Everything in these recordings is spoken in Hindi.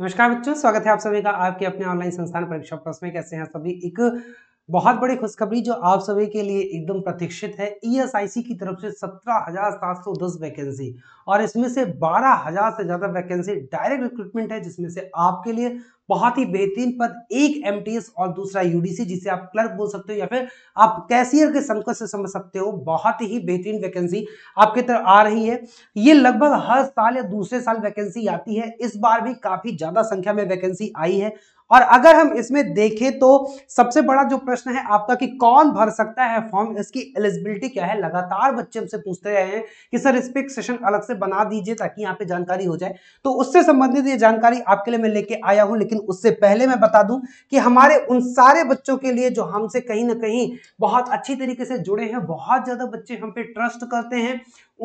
नमस्कार बच्चों स्वागत है आप सभी का आपके अपने ऑनलाइन संस्थान परीक्षा प्रश्न में कैसे हैं सभी एक बहुत बड़ी खुशखबरी जो आप सभी के लिए एकदम प्रतीक्षित है ईएसआईसी e की तरफ से सत्रह हजार सात सौ दस वैकेंसी और इसमें से बारह हजार से ज़्यादा वैकेंसी डायरेक्ट रिक्रूटमेंट है जिसमें से आपके लिए बहुत ही बेहतरीन पद एक एमटीएस और दूसरा यूडीसी जिसे आप क्लर्क बोल सकते हो या फिर आप कैशियर के संकट से समझ सकते हो बहुत ही बेहतरीन वैकेंसी आपके तरफ आ रही है ये लगभग हर साल या दूसरे साल वैकेंसी आती है इस बार भी काफ़ी ज़्यादा संख्या में वैकेंसी आई है और अगर हम इसमें देखें तो सबसे बड़ा जो प्रश्न है आपका कि कौन भर सकता है फॉर्म इसकी एलिजिबिलिटी क्या है लगातार बच्चे हमसे पूछते रहे हैं कि सर इस पर सेशन अलग से बना दीजिए ताकि यहाँ पे जानकारी हो जाए तो उससे संबंधित ये जानकारी आपके लिए मैं लेके आया हूँ लेकिन उससे पहले मैं बता दूं कि हमारे उन सारे बच्चों के लिए जो हमसे कहीं ना कहीं बहुत अच्छी तरीके से जुड़े हैं बहुत ज़्यादा बच्चे हम पे ट्रस्ट करते हैं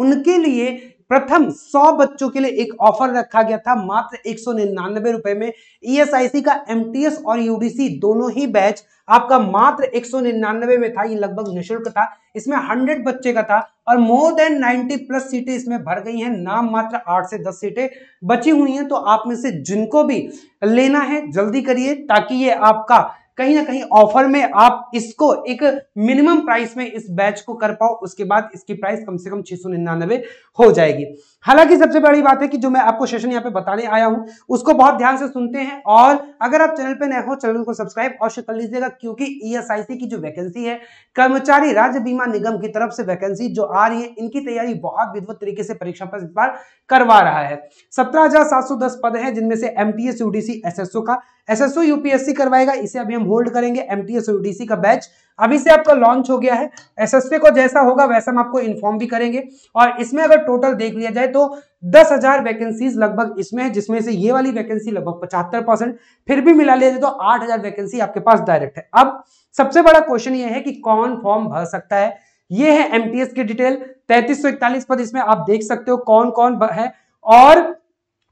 उनके लिए प्रथम 100 बच्चों के लिए एक ऑफर रखा गया था मात्र एक सौ रुपए में ईएसआईसी e का एमटीएस और यूडीसी दोनों ही बैच आपका मात्र एक सौ निन्यानबे में था ये लगभग निःशुल्क था इसमें 100 बच्चे का था और मोर देन 90 प्लस सीटें इसमें भर गई हैं नाम मात्र 8 से 10 सीटें बची हुई हैं तो आप में से जिनको भी लेना है जल्दी करिए ताकि ये आपका कहीं ना कहीं ऑफर में आप इसको एक मिनिमम प्राइस में इस बैच को कर पाओ उसके बाद इसकी प्राइस कम से कम छह सौ हो जाएगी हालांकि सबसे बड़ी बात है कि जो मैं आपको सेशन यहाँ पे बताने आया हूं उसको बहुत ध्यान से सुनते हैं और अगर आप चैनल पे नए हो चैनल को सब्सक्राइब अवश्य कर लीजिएगा क्योंकि ई e की जो वैकेंसी है कर्मचारी राज्य बीमा निगम की तरफ से वैकेंसी जो आ रही है इनकी तैयारी बहुत विधवत तरीके से परीक्षा पर इस बार करवा रहा है सत्रह पद है जिनमें से एस यूडीसी एस का एस यूपीएससी करवाएगा इसे अभी हम हम्म। होल्ड करेंगे एम टी एस यूडीसी का बैच अभी से आपका लॉन्च हो गया है एसएसपी को जैसा होगा वैसा हम आपको इन्फॉर्म भी करेंगे और इसमें अगर टोटल देख लिया जाए तो दस हजार वैकेंसीज लगभग इसमें है जिसमें से ये वाली वैकेंसी लगभग पचहत्तर परसेंट फिर भी मिला लिया जाए तो आठ हजार वैकेंसी आपके पास डायरेक्ट है अब सबसे बड़ा क्वेश्चन ये है कि कौन फॉर्म भर सकता है ये है एमटीएस की डिटेल तैतीस पद इसमें आप देख सकते हो कौन कौन है और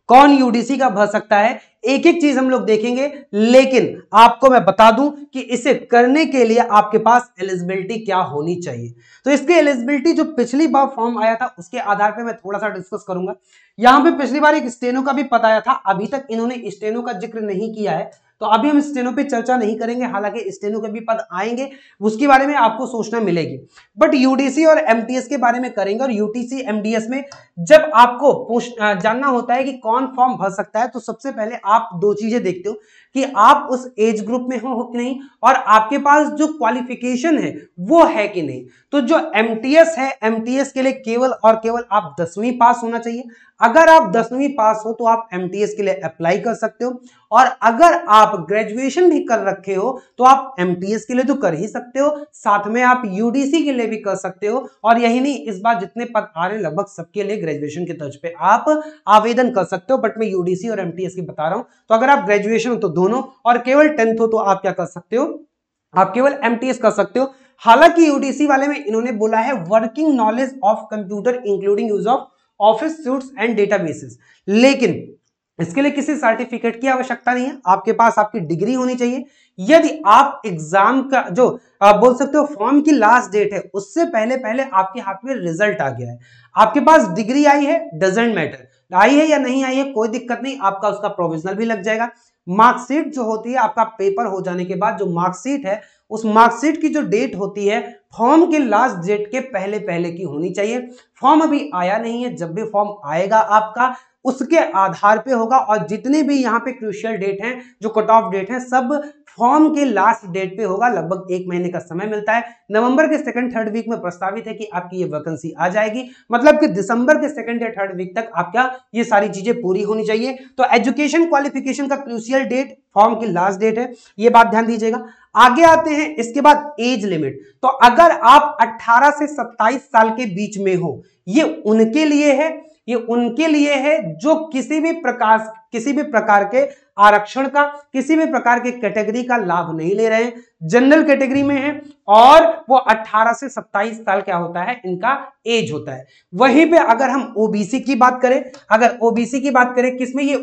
कौन यूडीसी का भर सकता है एक एक चीज हम लोग देखेंगे लेकिन आपको मैं बता दूं कि इसे करने के लिए आपके पास एलिजिबिलिटी क्या होनी चाहिए तो इसकी एलिजिबिलिटी जो पिछली बार फॉर्म आया था उसके आधार पे मैं थोड़ा सा डिस्कस करूंगा यहां पे पिछली बार एक स्टेनो का भी पता आया था अभी तक इन्होंने स्टेनो का जिक्र नहीं किया है तो अभी हम स्टेनो पे चर्चा नहीं करेंगे हालांकि स्टेनो के भी पद आएंगे उसके बारे में आपको सोचना मिलेगी बट यूडीसी और एमटीएस के बारे में करेंगे और यूटीसी एमडीएस में जब आपको जानना होता है कि कौन फॉर्म भर सकता है तो सबसे पहले आप दो चीजें देखते हो कि आप उस एज ग्रुप में हो कि नहीं और आपके पास जो क्वालिफिकेशन है वो है कि नहीं तो जो एम है एम के लिए केवल और केवल आप दसवीं पास होना चाहिए अगर आप दसवीं पास हो तो आप एम के लिए अप्लाई कर सकते हो और अगर आप ग्रेजुएशन भी कर रखे हो तो आप एम के लिए तो कर ही सकते हो साथ में आप यूडीसी के लिए भी कर सकते हो और यही नहीं इस बार जितने पद आ रहे हैं लगभग सबके लिए ग्रेजुएशन के तर्ज पे आप आवेदन कर सकते हो बट मैं यूडीसी और एम की बता रहा हूं तो अगर आप ग्रेजुएशन हो तो दो दोनों और केवल टेंथ हो तो आप क्या कर सकते हो आप केवल एम कर सकते हो हालांकि यूडीसी वाले में इन्होंने बोला है working knowledge of computer including use of office suites and databases लेकिन इसके लिए किसी सर्टिफिकेट की आवश्यकता नहीं है आपके पास आपकी डिग्री होनी चाहिए यदि आप एग्जाम का जो आप बोल सकते हो फॉर्म की लास्ट डेट है उससे पहले पहले आपके हाथ में रिजल्ट आ गया है आपके पास डिग्री आई है डजेंट मैटर आई है या नहीं आई है कोई दिक्कत नहीं आपका उसका प्रोविजनल भी लग जाएगा मार्कशीट जो होती है आपका पेपर हो जाने के बाद जो मार्कशीट है उस मार्कशीट की जो डेट होती है फॉर्म के लास्ट डेट के पहले पहले की होनी चाहिए फॉर्म अभी आया नहीं है जब भी फॉर्म आएगा आपका उसके आधार पे होगा और जितने भी यहाँ पे क्रूशियल डेट हैं जो कट ऑफ डेट हैं सब फॉर्म के लास्ट डेट पे होगा लगभग एक महीने का समय मिलता है नवंबर के सेकंड थर्ड वीक में प्रस्तावित है कि आपकी ये वैकेंसी आ जाएगी मतलब कि दिसंबर के सेकंड या थर्ड वीक तक आपका ये सारी चीजें पूरी होनी चाहिए तो एजुकेशन क्वालिफिकेशन का क्रूशियल डेट फॉर्म की लास्ट डेट है ये बात ध्यान दीजिएगा आगे आते हैं इसके बाद एज लिमिट तो अगर आप अट्ठारह से सत्ताईस साल के बीच में हो ये उनके लिए है ये उनके लिए है जो किसी भी प्रकार किसी भी प्रकार के आरक्षण का किसी भी प्रकार के कैटेगरी का लाभ नहीं ले रहे हैं जनरल कैटेगरी में है और वो 18 से 27 साल क्या होता है इनका एज होता है वहीं पे अगर हम ओबीसी की बात करें अगर ओबीसी की बात करें किसमें ये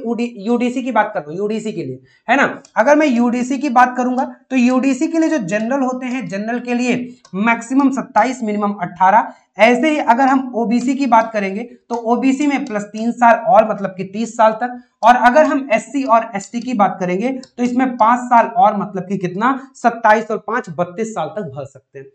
यूडीसी की बात कर रहा यूडीसी के लिए है ना अगर मैं यूडीसी की बात करूंगा तो यूडीसी के लिए जो जनरल होते हैं जनरल के लिए मैक्सिमम सत्ताईस मिनिमम अट्ठारह ऐसे ही अगर हम ओबीसी की बात करेंगे तो ओबीसी में प्लस तीन साल और मतलब कि तीस साल तक और अगर हम एस और एस की बात करेंगे तो इसमें पांच साल और मतलब कि कितना सत्ताईस और पांच बत्तीस साल तक भर सकते हैं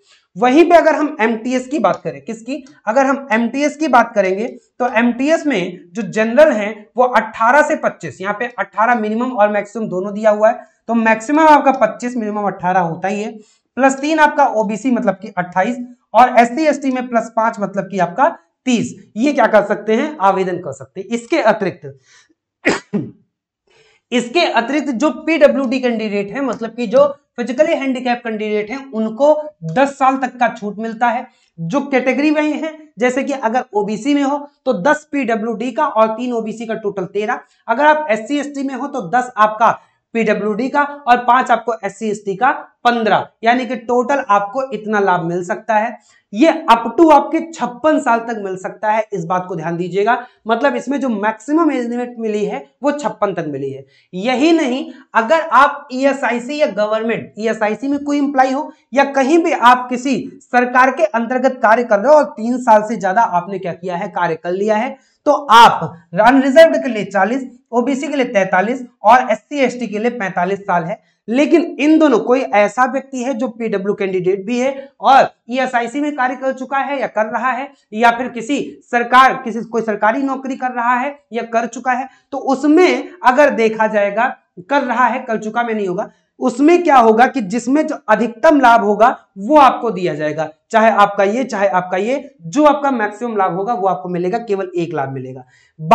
वहीं पे अगर हम एम की बात करें किसकी अगर हम एम की बात करेंगे तो एम में जो जनरल है वो 18 से 25 यहाँ पे 18 मिनिमम और मैक्सिमम दोनों दिया हुआ है तो मैक्सिमम आपका 25 मिनिमम 18 होता ही है प्लस तीन आपका ओबीसी मतलब कि 28 और एस सी में प्लस पांच मतलब कि आपका तीस ये क्या कर सकते हैं आवेदन कर सकते हैं इसके अतिरिक्त इसके अतिरिक्त जो डी कैंडिडेट है मतलब कि जो फिजिकली हैंडीकैप कैंडिडेट हैं उनको 10 साल तक का छूट मिलता है जो कैटेगरी में हैं जैसे कि अगर ओबीसी में हो तो 10 पीडब्ल्यूडी का और तीन ओबीसी का टोटल 13 अगर आप एस सी में हो तो 10 आपका पीडब्ल्यूडी का और पांच आपको एस सी का पंद्रह यानी कि टोटल आपको इतना लाभ मिल सकता है ये अप टू आपके छप्पन साल तक मिल सकता है इस बात को ध्यान दीजिएगा मतलब इसमें जो मैक्सिमम एज लिमिट मिली है वो छप्पन तक मिली है यही नहीं अगर आप ईएसआईसी e या गवर्नमेंट ईएसआईसी e में कोई इंप्लाई हो या कहीं भी आप किसी सरकार के अंतर्गत कार्य कर रहे हो और तीन साल से ज्यादा आपने क्या किया है कार्य कर लिया है तो आप अनरिजर्व के लिए चालीस ओबीसी के लिए 43 और एस सी के लिए 45 साल है लेकिन इन दोनों कोई ऐसा व्यक्ति है जो पीडब्ल्यू कैंडिडेट भी है और ईएसआईसी e में कार्य कर चुका है या कर रहा है या फिर किसी सरकार किसी कोई सरकारी नौकरी कर रहा है या कर चुका है तो उसमें अगर देखा जाएगा कर रहा है कर चुका में नहीं होगा उसमें क्या होगा कि जिसमें जो अधिकतम लाभ होगा वो आपको दिया जाएगा चाहे आपका ये चाहे आपका ये जो आपका मैक्सिमम लाभ होगा वो आपको मिलेगा केवल एक लाभ मिलेगा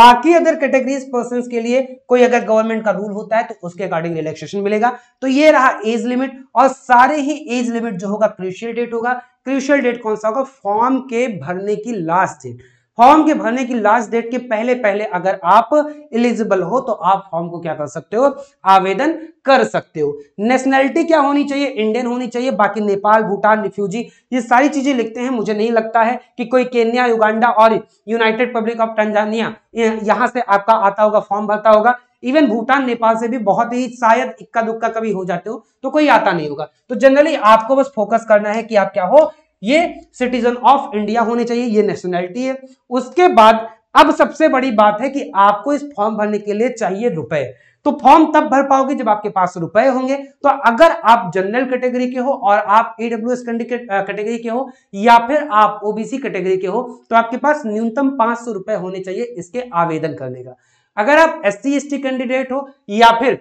बाकी अदर कैटेगरीज पर्सन के लिए कोई अगर गवर्नमेंट का रूल होता है तो उसके अकॉर्डिंग रिलैक्सेशन मिलेगा तो ये रहा एज लिमिट और सारे ही एज लिमिट जो होगा क्रिशियल डेट होगा क्रिशियल डेट कौन सा होगा फॉर्म के भरने की लास्ट डेट फॉर्म के भरने की लास्ट डेट के पहले पहले अगर आप एलिजिबल हो तो आप फॉर्म को क्या कर सकते हो आवेदन कर सकते हो नेशनैलिटी क्या होनी चाहिए इंडियन होनी चाहिए बाकी नेपाल भूटान रिफ्यूजी ये सारी चीजें लिखते हैं मुझे नहीं लगता है कि कोई केन्या युगांडा और यूनाइटेड पब्लिक ऑफ टंजानिया यहाँ से आपका आता होगा फॉर्म भरता होगा इवन भूटान नेपाल से भी बहुत ही शायद इक्का दुक्का कभी हो जाते हो तो कोई आता नहीं होगा तो जनरली आपको बस फोकस करना है कि आप क्या हो ये सिटीजन ऑफ इंडिया होने चाहिए ये नेशनैलिटी है उसके बाद अब सबसे बड़ी बात है कि आपको इस फॉर्म भरने के लिए चाहिए रुपए तो फॉर्म तब भर पाओगे जब आपके पास रुपए होंगे तो अगर आप जनरल कैटेगरी के हो और आप एडब्ल्यू एस कैटेगरी के हो या फिर आप ओबीसी कैटेगरी के हो तो आपके पास न्यूनतम पांच सौ रुपए होने चाहिए इसके आवेदन करने का अगर आप एस सी कैंडिडेट हो या फिर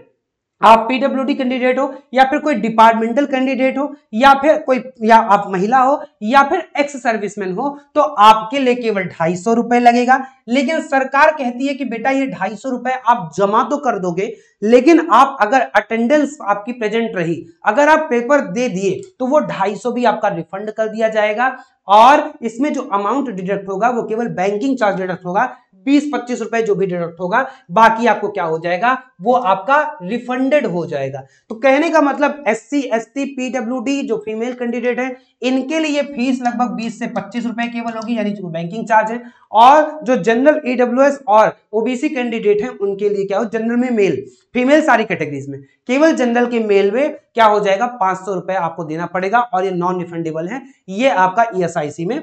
आप पीडब्ल्यू कैंडिडेट हो या फिर कोई डिपार्टमेंटल कैंडिडेट हो या फिर कोई या आप महिला हो या फिर एक्स सर्विसमैन हो तो आपके लिए केवल ढाई सौ रुपए लगेगा लेकिन सरकार कहती है कि बेटा ये ढाई सौ रुपए आप जमा तो कर दोगे लेकिन आप अगर अटेंडेंस आपकी प्रेजेंट रही अगर आप पेपर दे दिए तो वो ढाई सौ भी आपका रिफंड कर दिया जाएगा और इसमें जो अमाउंट डिडक्ट होगा वो केवल बैंकिंग चार्ज डिडक्ट होगा बीस पच्चीस रुपए जो भी डिडक्ट होगा बाकी आपको क्या हो जाएगा वो आपका रिफंडेड हो जाएगा तो कहने का मतलब S C S T P W जो फीमेल कैंडिडेट है इनके लिए फीस लगभग बीस से पच्चीस रुपए केवल होगी यानी जो बैंकिंग चार्ज है और जो जनरल ईडब्ल्यू e और ओबीसी कैंडिडेट है उनके लिए क्या हो जनरल में मेल फीमेल सारी कैटेगरीज में केवल जनरल के मेल में क्या हो जाएगा पांच सौ रुपए आपको देना पड़ेगा और ये नॉन रिफंडेबल है ये आपका सी e में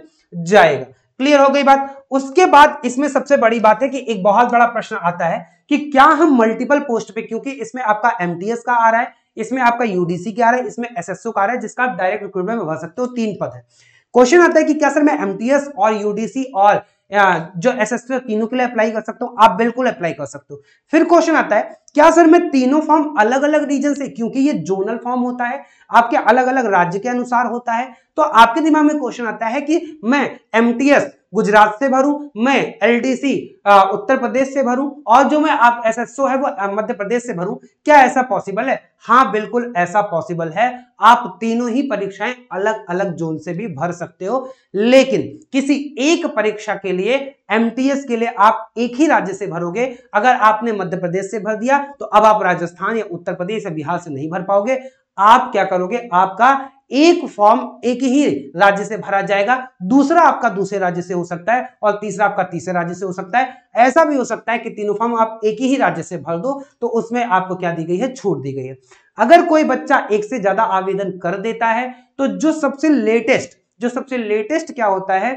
जाएगा क्लियर हो गई बात उसके बाद इसमें सबसे बड़ी बात है कि एक बहुत बड़ा प्रश्न आता है कि क्या हम मल्टीपल पोस्ट पे क्योंकि इसमें आपका एम का आ रहा है इसमें आपका यूडीसी का आ रहा है इसमें एसएसओ का आ रहा है जिसका आप डायरेक्ट रिक्रूटमेंट में भर सकते हो तीन पद है क्वेश्चन आता है कि क्या सर मैं एम और यूडीसी और जो एस एस तीनों के लिए अप्लाई कर सकता हूँ आप बिल्कुल अप्लाई कर सकते हो फिर क्वेश्चन आता है क्या सर मैं तीनों फॉर्म अलग अलग रीजन से क्योंकि ये जोनल फॉर्म होता है आपके अलग अलग राज्य के अनुसार होता है तो आपके दिमाग में क्वेश्चन आता है कि मैं एम गुजरात से भरूं मैं एल उत्तर प्रदेश से भरूं और जो मैं आप एसएसओ है वो मध्य प्रदेश से भरूं क्या ऐसा पॉसिबल है हाँ बिल्कुल ऐसा पॉसिबल है आप तीनों ही परीक्षाएं अलग अलग जोन से भी भर सकते हो लेकिन किसी एक परीक्षा के लिए एमटीएस के लिए आप एक ही राज्य से भरोगे अगर आपने मध्य प्रदेश से भर दिया तो अब आप राजस्थान या उत्तर प्रदेश या बिहार से नहीं भर पाओगे आप क्या करोगे आपका एक फॉर्म एक ही राज्य से भरा जाएगा दूसरा आपका दूसरे राज्य से हो सकता है और तीसरा आपका तीसरे राज्य से हो सकता है ऐसा भी हो सकता है कि तीनों फॉर्म आप एक ही राज्य से भर दो तो उसमें आपको क्या दी गई है छूट दी गई है अगर कोई बच्चा एक से ज्यादा आवेदन कर देता है तो जो सबसे लेटेस्ट जो सबसे लेटेस्ट क्या होता है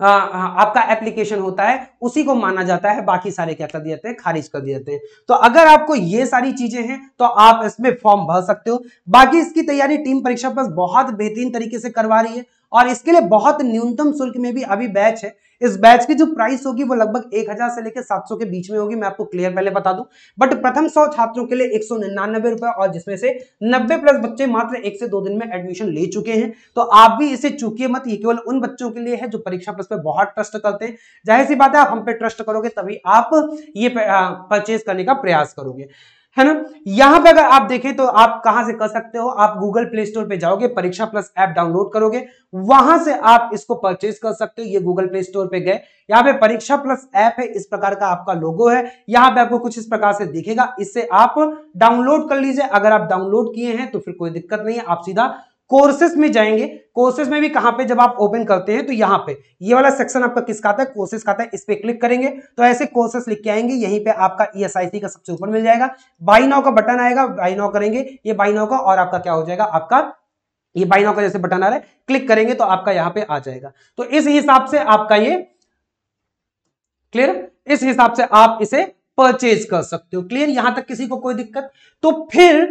आ, आपका एप्लीकेशन होता है उसी को माना जाता है बाकी सारे क्या कर दिए जाते हैं खारिज कर दिए जाते हैं तो अगर आपको ये सारी चीजें हैं तो आप इसमें फॉर्म भर सकते हो बाकी इसकी तैयारी टीम परीक्षा पर बहुत बेहतरीन तरीके से करवा रही है और इसके लिए बहुत न्यूनतम शुल्क में भी अभी बैच है इस बैच की जो प्राइस होगी वो लगभग 1000 से लेकर 700 के बीच में होगी मैं आपको क्लियर पहले बता दूं बट प्रथम 100 छात्रों के लिए एक सौ रुपए और जिसमें से 90 प्लस बच्चे मात्र एक से दो दिन में एडमिशन ले चुके हैं तो आप भी इसे चूकिए मत ये केवल उन बच्चों के लिए है जो परीक्षा प्लस पर बहुत ट्रस्ट करते हैं जाहिर सी बात है आप हम पे ट्रस्ट करोगे तभी आप ये परचेज करने का प्रयास करोगे है ना यहां पर अगर आप देखें तो आप कहां से कर सकते हो आप गूगल प्ले स्टोर पे जाओगे परीक्षा प्लस ऐप डाउनलोड करोगे वहां से आप इसको परचेज कर सकते हो ये गूगल प्ले स्टोर पे गए यहाँ पे परीक्षा प्लस ऐप है इस प्रकार का आपका लोगो है यहां पे आपको कुछ इस प्रकार से दिखेगा इससे आप डाउनलोड कर लीजिए अगर आप डाउनलोड किए हैं तो फिर कोई दिक्कत नहीं है आप सीधा कोर्सेस में जाएंगे कोर्सेस में भी कहां पे जब आप ओपन करते हैं तो यहां पे ये वाला सेक्शन आपका किसका आता है कोर्सेस का आता है इस पर क्लिक करेंगे तो ऐसे कोर्सेस लिख के आएंगे यहीं पे आपका ई e का सबसे ऊपर मिल जाएगा बाई नाउ का बटन आएगा बाई नाउ करेंगे ये बाई नाउ का और आपका क्या हो जाएगा आपका ये बाई नाउ का जैसे बटन आ रहा है क्लिक करेंगे तो आपका यहाँ पे आ जाएगा तो इस हिसाब से आपका ये क्लियर इस हिसाब से आप इसे परचेज कर सकते हो क्लियर यहां तक किसी को कोई दिक्कत तो फिर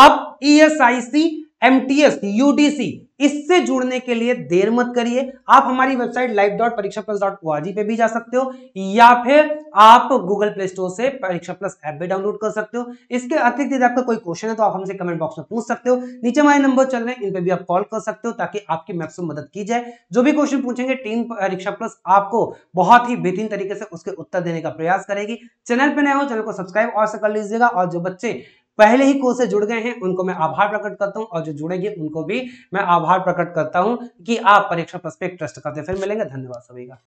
आप ई e एमटीएस यूडीसी इससे जुड़ने के लिए देर मत करिए आप हमारी website live dot Pariksha plus dot O पे भी जा सकते हो या फिर आप गूगल प्ले स्टोर से परीक्षा प्लस ऐप भी डाउनलोड कर सकते हो इसके अतिरिक्त यदि आपका कोई क्वेश्चन है तो आप हमसे कमेंट बॉक्स में पूछ सकते हो नीचे हमारे नंबर चल रहे हैं इन पर भी आप कॉल कर सकते हो ताकि आपकी मैक्सिमम मदद की जाए जो भी क्वेश्चन पूछेंगे टीम परीक्षा प्लस आपको बहुत ही बेहतरीन तरीके से उसके उत्तर देने का प्रयास करेगी चैनल पर नए हो चैनल को सब्सक्राइब और से कर लीजिएगा और जो बच्चे पहले ही कोर्स से जुड़ गए हैं उनको मैं आभार प्रकट करता हूँ और जो जुड़ेंगे उनको भी मैं आभार प्रकट करता हूँ कि आप परीक्षा प्रस्पेक्ट ट्रस्ट करते फिर मिलेंगे धन्यवाद सभी का